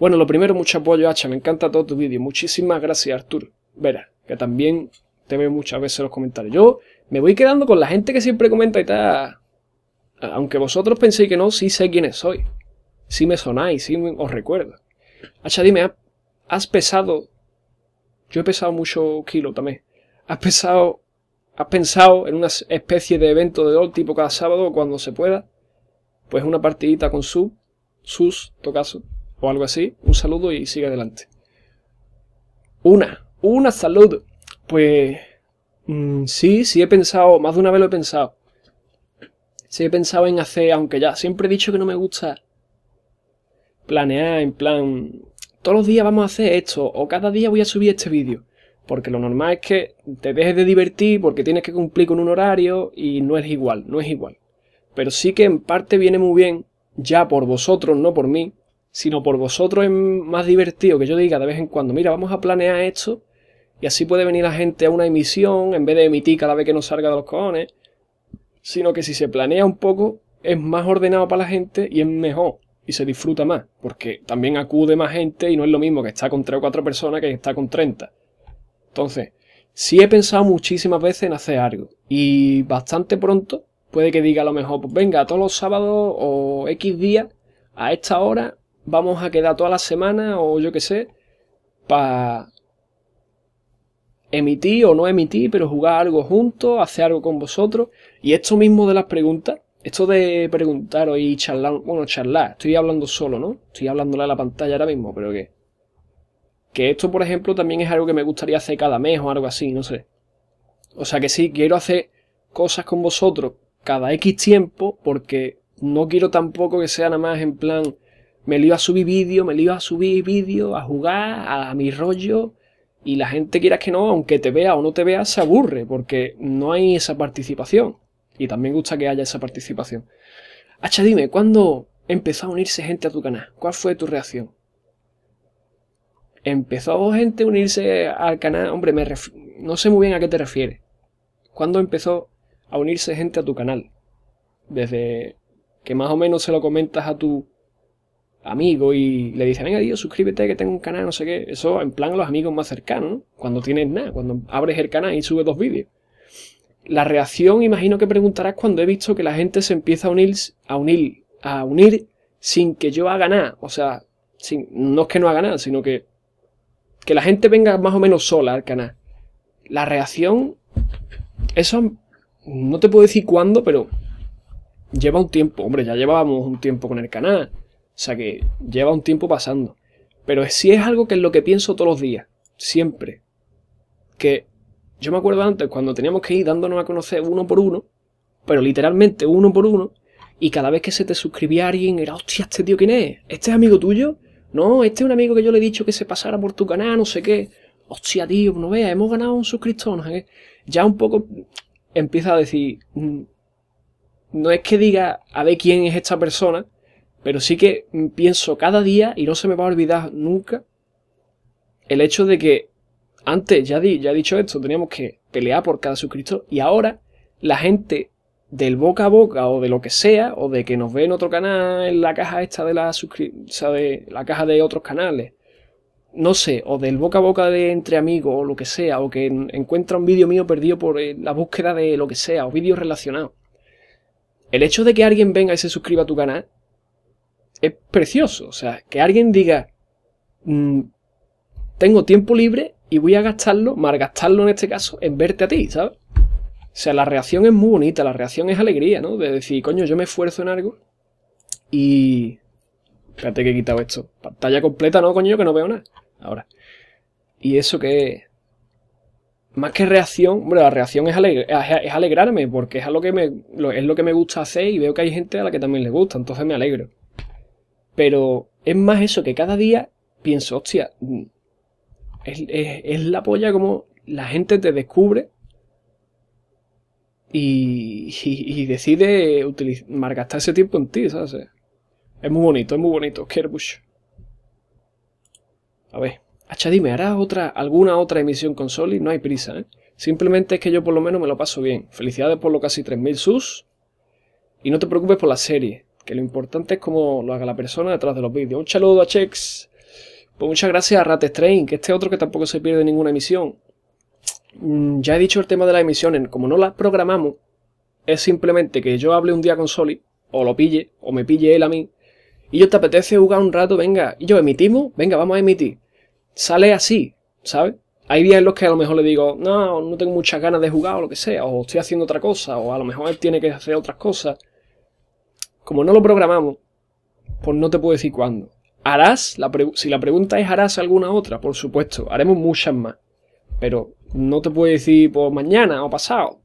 Bueno, lo primero, mucho apoyo, Hacha. Me encanta todo tu vídeo. Muchísimas gracias, Artur. Vera, que también te veo muchas veces en los comentarios. Yo me voy quedando con la gente que siempre comenta y tal. Aunque vosotros penséis que no, sí sé quiénes soy. Sí me sonáis, sí os recuerdo. Hacha, dime, ¿has pesado? Yo he pesado mucho kilo también. ¿Has pesado? ¿Has pensado en una especie de evento de LOL tipo cada sábado cuando se pueda? Pues una partidita con su... sus, caso o algo así. Un saludo y sigue adelante. Una, una salud. Pues mm, sí, sí he pensado, más de una vez lo he pensado. Sí he pensado en hacer, aunque ya siempre he dicho que no me gusta planear en plan, todos los días vamos a hacer esto o cada día voy a subir este vídeo. Porque lo normal es que te dejes de divertir porque tienes que cumplir con un horario y no es igual, no es igual. Pero sí que en parte viene muy bien, ya por vosotros, no por mí, sino por vosotros es más divertido que yo diga de vez en cuando, mira, vamos a planear esto y así puede venir la gente a una emisión en vez de emitir cada vez que nos salga de los cojones, sino que si se planea un poco es más ordenado para la gente y es mejor y se disfruta más, porque también acude más gente y no es lo mismo que está con tres o cuatro personas que está con 30. Entonces, Si he pensado muchísimas veces en hacer algo y bastante pronto puede que diga a lo mejor, pues venga, todos los sábados o X días a esta hora vamos a quedar toda la semana o yo que sé, para emitir o no emitir, pero jugar algo juntos, hacer algo con vosotros. Y esto mismo de las preguntas, esto de preguntaros y charlar, bueno, charlar, estoy hablando solo, ¿no? Estoy hablándole a la pantalla ahora mismo, pero que... Que esto, por ejemplo, también es algo que me gustaría hacer cada mes o algo así, no sé. O sea que sí, quiero hacer cosas con vosotros cada X tiempo porque no quiero tampoco que sea nada más en plan me lío a subir vídeo, me lío a subir vídeo, a jugar, a, mi rollo. Y la gente, quiera que no, aunque te vea o no te vea, se aburre porque no hay esa participación. Y también gusta que haya esa participación. Hacha, dime, ¿cuándo empezó a unirse gente a tu canal? ¿Cuál fue tu reacción? Empezó gente a unirse al canal. Hombre, me no sé muy bien a qué te refieres. ¿Cuándo empezó a unirse gente a tu canal? Desde que más o menos se lo comentas a tu amigo y le dice, venga Dios, suscríbete que tengo un canal, no sé qué. Eso en plan los amigos más cercanos, Cuando tienes nada, cuando abres el canal y subes dos vídeos. La reacción, imagino que preguntarás cuando he visto que la gente se empieza a unir, a unir, a unir sin que yo haga nada. O sea, sin, no es que no haga nada, sino que, que la gente venga más o menos sola al canal. La reacción, eso no te puedo decir cuándo, pero lleva un tiempo. Hombre, ya llevábamos un tiempo con el canal o sea que lleva un tiempo pasando. Pero sí es algo que es lo que pienso todos los días, siempre. Que yo me acuerdo antes cuando teníamos que ir dándonos a conocer uno por uno, pero literalmente uno por uno, y cada vez que se te suscribía alguien era, hostia, este tío quién es, este es amigo tuyo, no, este es un amigo que yo le he dicho que se pasara por tu canal, no sé qué, hostia, tío, pues no veas, hemos ganado un suscriptor, Ya un poco empieza a decir, mm, no es que diga a ver quién es esta persona, pero sí que pienso cada día, y no se me va a olvidar nunca, el hecho de que antes, ya, di, ya he dicho esto, teníamos que pelear por cada suscriptor, y ahora la gente del boca a boca o de lo que sea, o de que nos ve en otro canal, en la caja esta de la de la caja de otros canales, no sé, o del boca a boca de entre amigos o lo que sea, o que encuentra un vídeo mío perdido por eh, la búsqueda de lo que sea, o vídeos relacionados. El hecho de que alguien venga y se suscriba a tu canal es precioso. O sea, que alguien diga, mm, tengo tiempo libre y voy a gastarlo, gastarlo en este caso, en verte a ti, ¿sabes? O sea, la reacción es muy bonita, la reacción es alegría, ¿no? De decir, coño, yo me esfuerzo en algo y... Espérate que he quitado esto. Pantalla completa, ¿no, coño? Que no veo nada. Ahora. Y eso que... Más que reacción, bueno, la reacción es, alegrarme, porque es, que es lo que me gusta hacer y veo que hay gente a la que también le gusta, entonces me alegro. Pero es más eso que cada día pienso, hostia, mm, es, la polla como la gente te descubre y, y, decide utilizar, ese tiempo en ti, ¿sabes? Es muy bonito, es muy bonito, Kerbush. A ver, Hacha, dime, ¿harás otra, alguna otra emisión con Soli? No hay prisa, ¿eh? Simplemente es que yo por lo menos me lo paso bien. Felicidades por los casi 3.000 sus. Y no te preocupes por la serie que lo importante es cómo lo haga la persona detrás de los vídeos. Un saludo a Chex. Pues muchas gracias a Ratestrain, que este otro que tampoco se pierde ninguna emisión. Mm, ya he dicho el tema de las emisiones, como no las programamos, es simplemente que yo hable un día con Soli, o lo pille, o me pille él a mí, y yo te apetece jugar un rato, venga, y yo emitimos, venga, vamos a emitir. Sale así, ¿sabes? Hay días en los que a lo mejor le digo, no, no tengo muchas ganas de jugar o lo que sea, o estoy haciendo otra cosa, o a lo mejor él tiene que hacer otras cosas como no lo programamos, pues no te puedo decir cuándo. ¿Harás? La si la pregunta es ¿harás alguna otra? Por supuesto, haremos muchas más. Pero no te puedo decir por pues, mañana o pasado.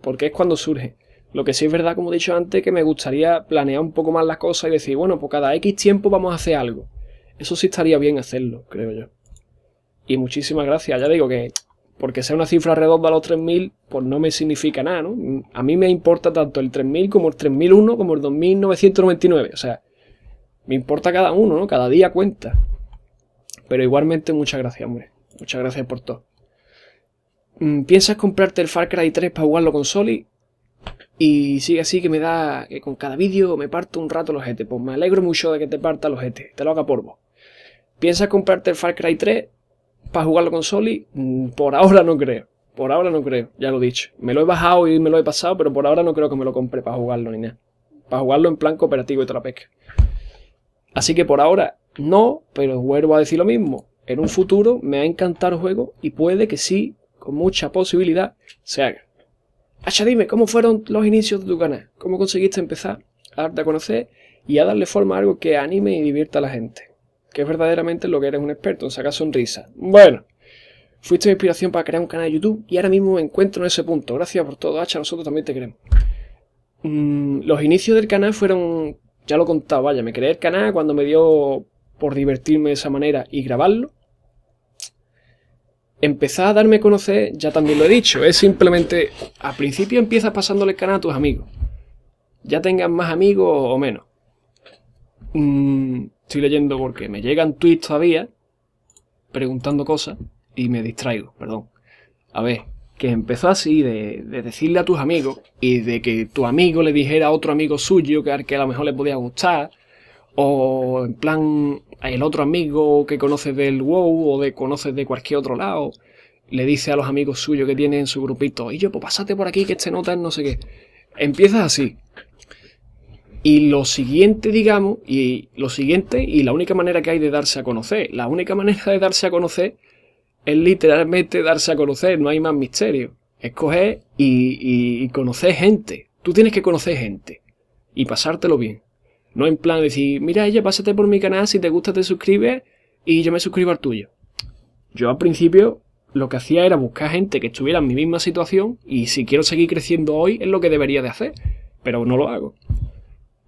Porque es cuando surge. Lo que sí es verdad, como he dicho antes, que me gustaría planear un poco más las cosas y decir, bueno, por pues cada X tiempo vamos a hacer algo. Eso sí estaría bien hacerlo, creo yo. Y muchísimas gracias. Ya digo que porque sea una cifra redonda a los 3.000, pues no me significa nada, ¿no? A mí me importa tanto el 3.000 como el 3.001 como el 2.999, o sea, me importa cada uno, ¿no? Cada día cuenta. Pero igualmente, muchas gracias, hombre. Muchas gracias por todo. Mm, ¿Piensas comprarte el Far Cry 3 para jugarlo con Soli? Y sigue así que me da que con cada vídeo me parto un rato los jetes. Pues me alegro mucho de que te parta los jetes. Te lo haga vos. ¿Piensas comprarte el Far Cry 3? para jugarlo con Soli, mm, por ahora no creo. Por ahora no creo, ya lo he dicho. Me lo he bajado y me lo he pasado, pero por ahora no creo que me lo compre para jugarlo ni nada. Para jugarlo en plan cooperativo y toda Así que por ahora no, pero vuelvo a decir lo mismo. En un futuro me va a encantar el juego y puede que sí, con mucha posibilidad, se haga. Hacha, dime, ¿cómo fueron los inicios de tu canal? ¿Cómo conseguiste empezar a darte a conocer y a darle forma a algo que anime y divierta a la gente? que es verdaderamente lo que eres un experto, en sacar sonrisa. Bueno, fuiste mi inspiración para crear un canal de YouTube y ahora mismo me encuentro en ese punto. Gracias por todo, Hacha, nosotros también te queremos. Mm, los inicios del canal fueron, ya lo he contado, vaya, me creé el canal cuando me dio por divertirme de esa manera y grabarlo. Empezar a darme a conocer, ya también lo he dicho, es simplemente, A principio empiezas pasándole el canal a tus amigos. Ya tengas más amigos o menos. Mmm estoy leyendo porque me llegan tweets todavía preguntando cosas y me distraigo, perdón. A ver, que empezó así de, decirle a tus amigos y de que tu amigo le dijera a otro amigo suyo que, que a lo mejor le podía gustar, o en plan el otro amigo que conoces del WoW o de conoces de cualquier otro lado, le dice a los amigos suyos que tiene en su grupito, y yo, pues pásate por aquí que este nota no sé qué. Empiezas así, y lo siguiente, digamos, y lo siguiente, y la única manera que hay de darse a conocer, la única manera de darse a conocer es literalmente darse a conocer, no hay más misterio. Es coger y, conocer gente. Tú tienes que conocer gente y pasártelo bien. No en plan de decir, mira ella, pásate por mi canal, si te gusta te suscribes y yo me suscribo al tuyo. Yo al principio lo que hacía era buscar gente que estuviera en mi misma situación y si quiero seguir creciendo hoy es lo que debería de hacer, pero no lo hago.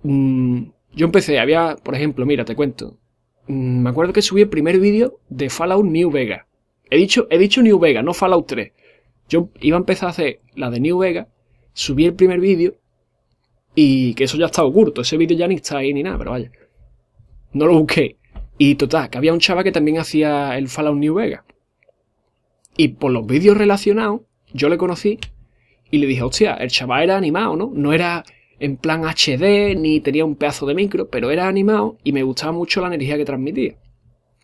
Mm, yo empecé, había, por ejemplo, mira, te cuento. Mm, me acuerdo que subí el primer vídeo de Fallout New Vega He dicho, he dicho New Vega no Fallout 3. Yo iba a empezar a hacer la de New Vega subí el primer vídeo y que eso ya está oculto, ese vídeo ya ni está ahí ni nada, pero vaya. No lo busqué. Y total, que había un chava que también hacía el Fallout New Vega Y por los vídeos relacionados, yo le conocí y le dije, hostia, el chaval era animado, ¿no? No era en plan HD, ni tenía un pedazo de micro, pero era animado y me gustaba mucho la energía que transmitía.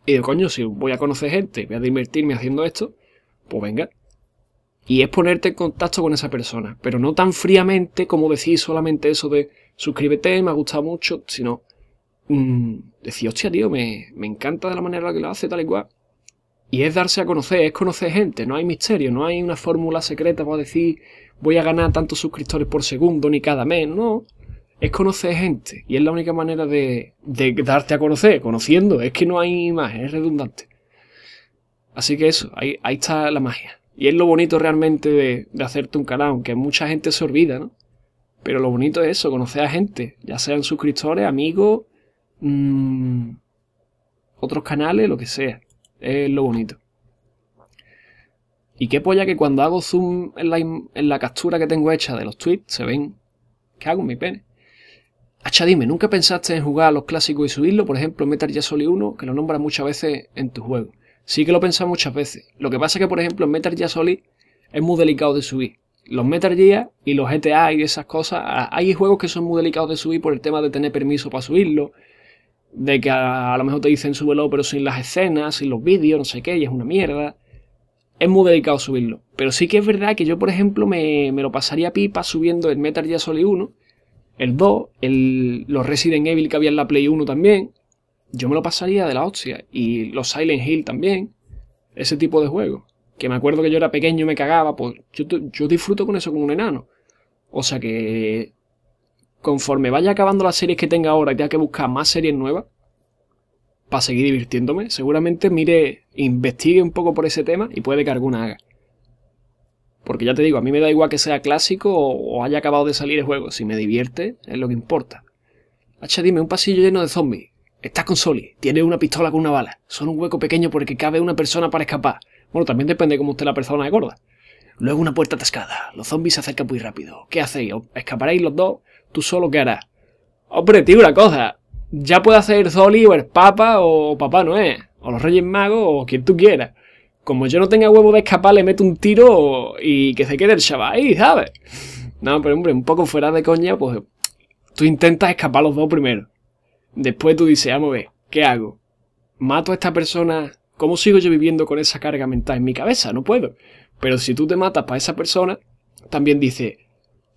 Y digo, coño, si voy a conocer gente, voy a divertirme haciendo esto, pues venga. Y es ponerte en contacto con esa persona, pero no tan fríamente como decir solamente eso de suscríbete, me ha gustado mucho, sino mmm, decir, hostia, tío, me, me encanta de la manera en la que lo hace, tal y cual. Y es darse a conocer, es conocer gente, no hay misterio, no hay una fórmula secreta para decir, voy a ganar tantos suscriptores por segundo ni cada mes, no. Es conocer gente y es la única manera de, darte a conocer, conociendo. Es que no hay más, es redundante. Así que eso, ahí, ahí está la magia. Y es lo bonito realmente de, hacerte un canal, aunque mucha gente se olvida, ¿no? Pero lo bonito es eso, conocer a gente, ya sean suscriptores, amigos, mm, otros canales, lo que sea. Es lo bonito. Y qué polla que cuando hago zoom en la, captura que tengo hecha de los tweets, se ven. ¿Qué hago en mi pene? Hacha, dime, ¿nunca pensaste en jugar a los clásicos y subirlo? Por ejemplo, Metal Gear Solid 1, que lo nombras muchas veces en tu juego. Sí que lo he muchas veces. Lo que pasa es que, por ejemplo, en Metal Gear Solid es muy delicado de subir. Los Metal Gear y los GTA y esas cosas, ah, hay juegos que son muy delicados de subir por el tema de tener permiso para subirlo, de que a, lo mejor te dicen súbelo pero sin las escenas, sin los vídeos, no sé qué, y es una mierda es muy delicado subirlo. Pero sí que es verdad que yo, por ejemplo, me, me lo pasaría pipa subiendo el Metal Gear Solid 1, el 2, el, los Resident Evil que había en la Play 1 también. Yo me lo pasaría de la hostia. Y los Silent Hill también. Ese tipo de juegos. Que me acuerdo que yo era pequeño y me cagaba. Pues yo, yo disfruto con eso como un enano. O sea que conforme vaya acabando las series que tenga ahora y tenga que buscar más series nuevas, para seguir divirtiéndome. Seguramente mire, investigue un poco por ese tema y puede que alguna haga. Porque ya te digo, a mí me da igual que sea clásico o haya acabado de salir el juego. Si me divierte, es lo que importa. H, dime, un pasillo lleno de zombies. Estás con Soli, tienes una pistola con una bala. Son un hueco pequeño por el que cabe una persona para escapar. Bueno, también depende de cómo esté la persona de gorda. Luego una puerta atascada. Los zombies se acercan muy rápido. ¿Qué hacéis? ¿Escaparéis los dos? ¿Tú solo qué harás? Hombre, una cosa ya pueda o el Papa o Papá Noé, o los Reyes Magos, o quien tú quieras. Como yo no tenga huevo de escapar, le meto un tiro y que se quede el chaval ahí, ¿sabes? No, pero hombre, un poco fuera de coña, pues tú intentas escapar los dos primero. Después tú dices, vamos a ver, ¿qué hago? ¿Mato a esta persona? ¿Cómo sigo yo viviendo con esa carga mental en mi cabeza? No puedo. Pero si tú te matas para esa persona, también dices,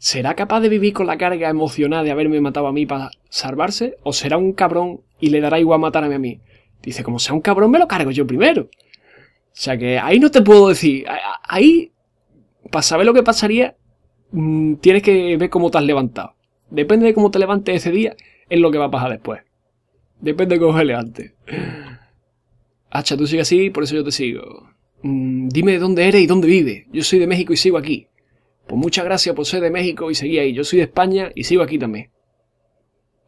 ¿Será capaz de vivir con la carga emocional de haberme matado a mí para salvarse? ¿O será un cabrón y le dará igual matarme a mí? Dice, como sea un cabrón, me lo cargo yo primero. O sea que ahí no te puedo decir. Ahí, para saber lo que pasaría, mm, tienes que ver cómo te has levantado. Depende de cómo te levantes ese día, es lo que va a pasar después. Depende de cómo te levantes. Hacha, tú sigues así, por eso yo te sigo. Mm, dime de dónde eres y dónde vives. Yo soy de México y sigo aquí. Pues muchas gracias pues soy de México y seguí ahí. Yo soy de España y sigo aquí también.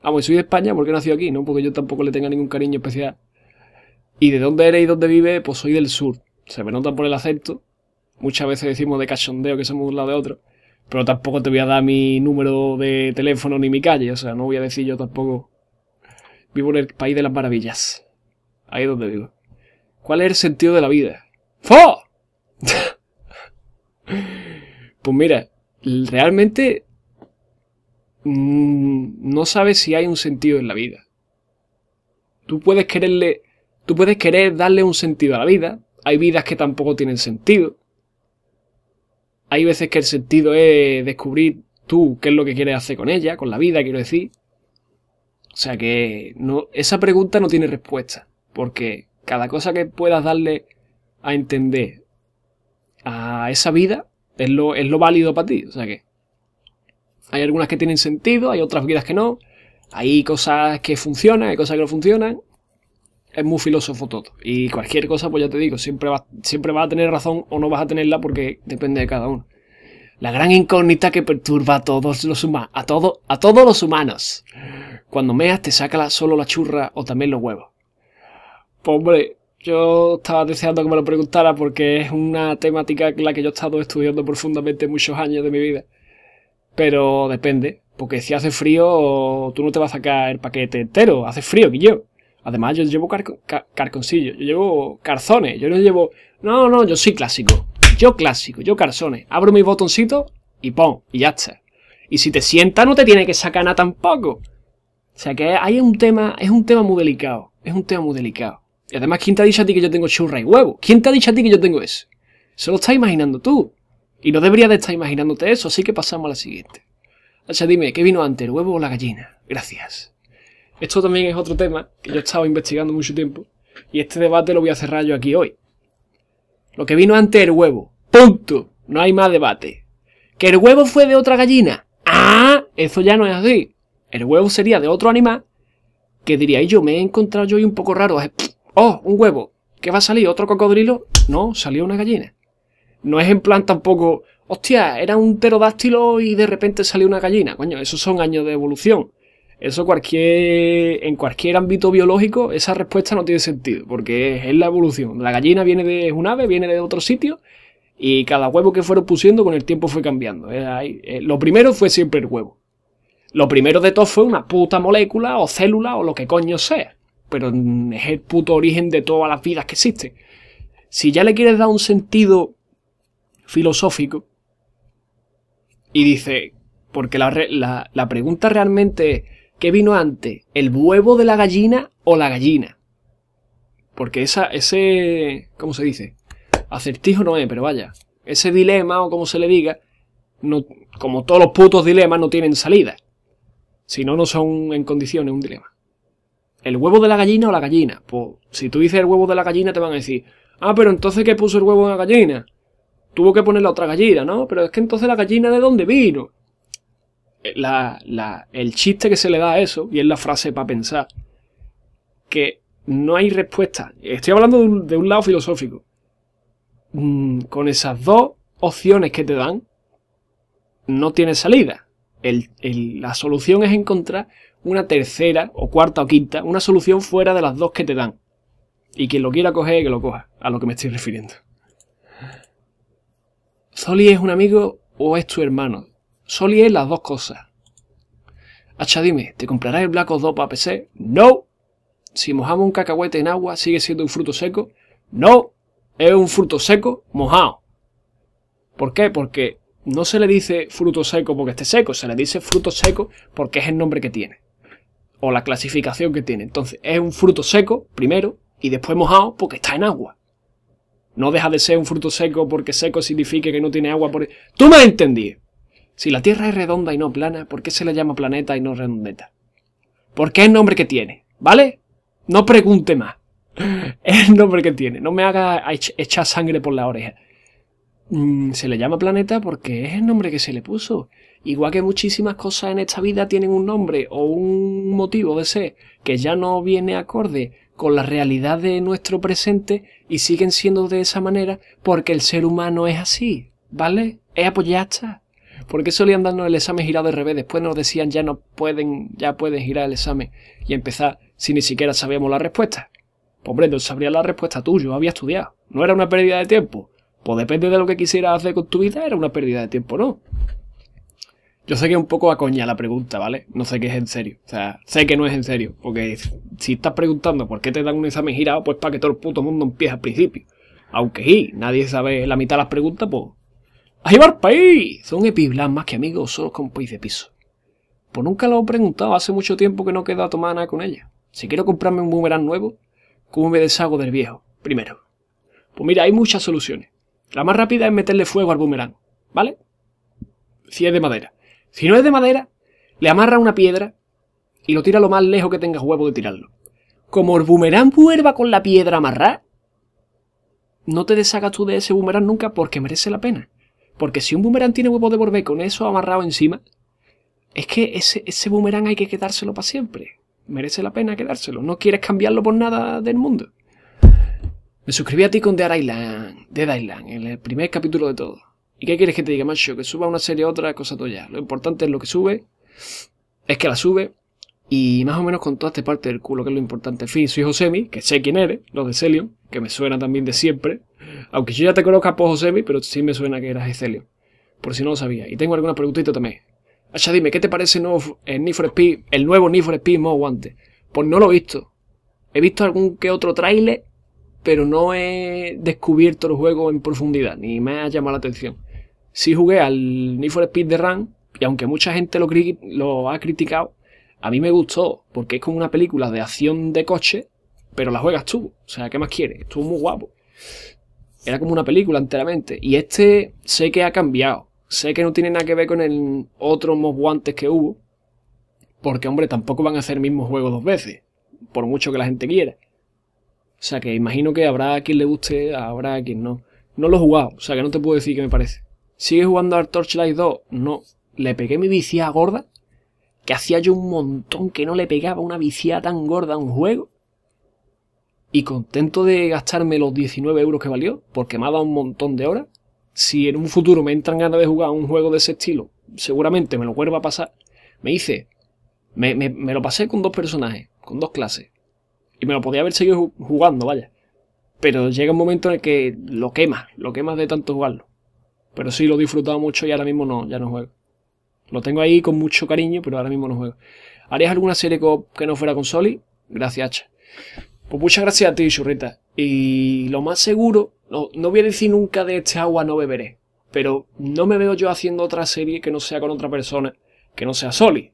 Vamos, soy de España porque nacido aquí, ¿no? Porque yo tampoco le tenga ningún cariño especial. Y de dónde eres y dónde vive, pues soy del sur. Se me nota por el acento. Muchas veces decimos de cachondeo que somos un lado de otro. Pero tampoco te voy a dar mi número de teléfono ni mi calle. O sea, no voy a decir yo tampoco. Vivo en el país de las maravillas. Ahí es donde vivo. ¿Cuál es el sentido de la vida? ¡Fo! Pues mira, realmente mm, no sabes si hay un sentido en la vida. Tú puedes quererle, tú puedes querer darle un sentido a la vida. Hay vidas que tampoco tienen sentido. Hay veces que el sentido es descubrir tú qué es lo que quieres hacer con ella, con la vida, quiero decir. O sea que esa pregunta no tiene respuesta, porque cada cosa que puedas darle a entender a esa vida es lo, válido para ti. O sea que hay algunas que tienen sentido, hay otras vidas que no. Hay cosas que funcionan, hay cosas que no funcionan. Es muy filósofo todo. Y cualquier cosa, pues ya te digo, siempre vas, siempre a tener razón o no vas a tenerla porque depende de cada uno. La gran incógnita que perturba a todos los humanos. A, a todos los humanos. Cuando meas te saca solo la churra o también los huevos. Pobre... Pues, yo estaba deseando que me lo preguntara porque es una temática la que yo he estado estudiando profundamente muchos años de mi vida. Pero depende, porque si hace frío, tú no te vas a sacar el paquete entero. Hace frío, yo Además, yo llevo car, yo llevo carzones. yo no llevo... No, no, yo soy clásico. Yo clásico, yo carzones. Abro mi botoncito y ¡pum! y ya está. Y si te sientas, no te tiene que sacar nada tampoco. O sea que hay un tema, es un tema muy delicado. Es un tema muy delicado. Y además, ¿quién te ha dicho a ti que yo tengo churra y huevo? ¿Quién te ha dicho a ti que yo tengo eso? Se lo estás imaginando tú. Y no deberías de estar imaginándote eso, así que pasamos a la siguiente. O sea, dime, ¿qué vino antes, el huevo o la gallina? Gracias. Esto también es otro tema que yo estado investigando mucho tiempo. Y este debate lo voy a cerrar yo aquí hoy. Lo que vino antes, el huevo. Punto. No hay más debate. ¿Que el huevo fue de otra gallina? ¡Ah! Eso ya no es así. El huevo sería de otro animal ¿Qué diría, yo me he encontrado yo hoy un poco raro. ¡Oh, un huevo! ¿Qué va a salir? ¿Otro cocodrilo? No, salió una gallina. No es en plan tampoco, hostia, era un pterodáctilo y de repente salió una gallina. Coño, esos son años de evolución. Eso cualquier, en cualquier ámbito biológico, esa respuesta no tiene sentido, porque es, la evolución. La gallina viene de un ave, viene de otro sitio, y cada huevo que fueron pusiendo con el tiempo fue cambiando. Eh, lo primero fue siempre el huevo. Lo primero de todo fue una puta molécula o célula o lo que coño sea pero es el puto origen de todas las vidas que existen. Si ya le quieres dar un sentido filosófico y dice, porque la, pregunta realmente es, ¿qué vino antes? ¿El huevo de la gallina o la gallina? Porque esa, ese, ¿cómo se dice? Acertijo no es, pero vaya, ese dilema o como se le diga, no, como todos los putos dilemas no tienen salida. Si no, no son en condiciones un dilema. ¿El huevo de la gallina o la gallina? Pues si tú dices el huevo de la gallina te van a decir, ah, pero entonces ¿qué puso el huevo en la gallina? Tuvo que poner la otra gallina, ¿no? Pero es que entonces la gallina de dónde vino. Eh, la, la, el chiste que se le da a eso, y es la frase para pensar, que no hay respuesta. Estoy hablando de un, lado filosófico. Mm, con esas dos opciones que te dan, no tienes salida. la solución es encontrar una tercera o cuarta o quinta, una solución fuera de las dos que te dan. Y quien lo quiera coger, que lo coja, a lo que me estoy refiriendo. Soli es un amigo o es tu hermano. Soli es las dos cosas. Hacha, dime, ¿te comprarás el Black Ops 2 para PC? ¡No! Si mojamos un cacahuete en agua, ¿sigue siendo un fruto seco? ¡No! Es un fruto seco mojado. ¿Por qué? Porque no se le dice fruto seco porque esté seco, se le dice fruto seco porque es el nombre que tiene o la clasificación que tiene. Entonces, es un fruto seco primero y después mojado porque está en agua. No deja de ser un fruto seco porque seco significa que no tiene agua. Por... Tú me entendí. Si la Tierra es redonda y no plana, ¿por qué se le llama planeta y no redondeta? Porque es el nombre que tiene, ¿vale? No pregunte más. Es el nombre que tiene. No me haga echar sangre por la oreja. Mm, se le llama planeta porque es el nombre que se le puso. Igual que muchísimas cosas en esta vida tienen un nombre o un motivo de ser que ya no viene acorde con la realidad de nuestro presente y siguen siendo de esa manera porque el ser humano es así, ¿vale? Es pues apoyasta. ¿Por qué solían darnos el examen girado al revés? Después nos decían ya no pueden, ya pueden girar el examen y empezar si ni siquiera sabíamos la respuesta. Pues hombre, sabría la respuesta tuya, había estudiado. No era una pérdida de tiempo. Pues depende de lo que quisieras hacer con tu vida, era una pérdida de tiempo, ¿no? Yo sé que es un poco a coña la pregunta, ¿vale? No sé qué es en serio. O sea, sé que no es en serio. Porque si estás preguntando por qué te dan un examen girado, pues para que todo el puto mundo empiece al principio. Aunque sí, nadie sabe la mitad de las preguntas, pues. ¡Ahí va el país! Son epiblas más que amigos, solo con país de piso. Pues nunca lo he preguntado, hace mucho tiempo que no he queda tomar nada con ella. Si quiero comprarme un boomerang nuevo, ¿cómo me deshago del viejo? Primero. Pues mira, hay muchas soluciones. La más rápida es meterle fuego al boomerang, ¿vale? Si es de madera. Si no es de madera, le amarra una piedra y lo tira lo más lejos que tenga huevo de tirarlo. Como el boomerang vuelva con la piedra amarrada, no te deshagas tú de ese boomerang nunca porque merece la pena. Porque si un boomerang tiene huevo de volver con eso amarrado encima, es que ese, boomerang hay que quedárselo para siempre. Merece la pena quedárselo. No quieres cambiarlo por nada del mundo. Me suscribí a ti con The Island, Dead Island, en el primer capítulo de todo. ¿Y qué quieres que te diga, macho? Que suba una serie a otra, cosa tuya. Lo importante es lo que sube, es que la sube, y más o menos con toda esta parte del culo, que es lo importante. En fin, soy Josemi, que sé quién eres, los de Celio, que me suena también de siempre. Aunque yo ya te conozca por Josemi, pero sí me suena que eras Celio, Por si no lo sabía. Y tengo alguna preguntita también. Hacha, dime, ¿qué te parece el nuevo, el, Speed, el nuevo Need for Speed Guante? Pues no lo he visto. He visto algún que otro trailer, pero no he descubierto el juego en profundidad, ni me ha llamado la atención sí jugué al Need for Speed The Run y aunque mucha gente lo, lo ha criticado, a mí me gustó porque es como una película de acción de coche, pero la juegas tú. O sea, ¿qué más quieres? Estuvo muy guapo. Era como una película enteramente. Y este sé que ha cambiado. Sé que no tiene nada que ver con el otro Mos Guantes que hubo. Porque, hombre, tampoco van a hacer el mismo juego dos veces. Por mucho que la gente quiera. O sea, que imagino que habrá a quien le guste, habrá quien no. No lo he jugado. O sea, que no te puedo decir qué me parece. ¿Sigue jugando al Torchlight 2? No. Le pegué mi viciada gorda. Que hacía yo un montón que no le pegaba una viciada tan gorda a un juego. Y contento de gastarme los 19 euros que valió, porque me ha dado un montón de horas. Si en un futuro me entran ganas de jugar un juego de ese estilo, seguramente me lo vuelva a pasar. Me hice. Me, me lo pasé con dos personajes, con dos clases. Y me lo podía haber seguido jugando, vaya. Pero llega un momento en el que lo quemas, lo quemas de tanto jugarlo. Pero sí lo he disfrutado mucho y ahora mismo no, ya no juego. Lo tengo ahí con mucho cariño, pero ahora mismo no juego. ¿Harías alguna serie que no fuera con Soli? Gracias, H. Pues muchas gracias a ti, churrita. Y lo más seguro, no, no voy a decir nunca de este agua no beberé. Pero no me veo yo haciendo otra serie que no sea con otra persona, que no sea Soli.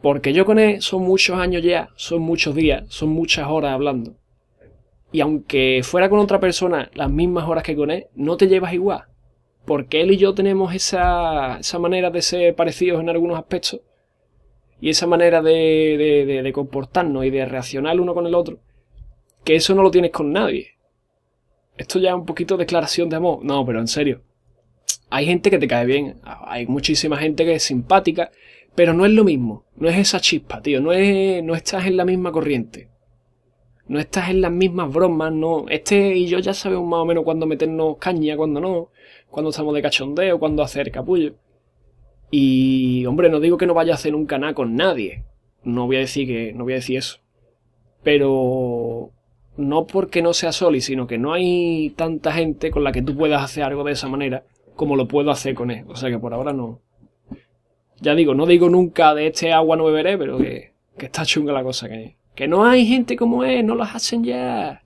Porque yo con él son muchos años ya, son muchos días, son muchas horas hablando. Y aunque fuera con otra persona las mismas horas que con él, no te llevas igual porque él y yo tenemos esa, esa manera de ser parecidos en algunos aspectos y esa manera de, de, comportarnos y de reaccionar uno con el otro, que eso no lo tienes con nadie. Esto ya es un poquito declaración de amor. No, pero en serio. Hay gente que te cae bien, hay muchísima gente que es simpática, pero no es lo mismo, no es esa chispa, tío, no, es, no estás en la misma corriente. No estás en las mismas bromas, no. Este y yo ya sabemos más o menos cuándo meternos caña, cuándo no cuando estamos de cachondeo, cuando hacer capullo. Y, hombre, no digo que no vaya a hacer un canal con nadie. No voy a decir que, no voy a decir eso. Pero no porque no sea Soli, sino que no hay tanta gente con la que tú puedas hacer algo de esa manera como lo puedo hacer con él. O sea que por ahora no. Ya digo, no digo nunca de este agua no beberé, pero que, que está chunga la cosa. Que, que no hay gente como él, no las hacen ya.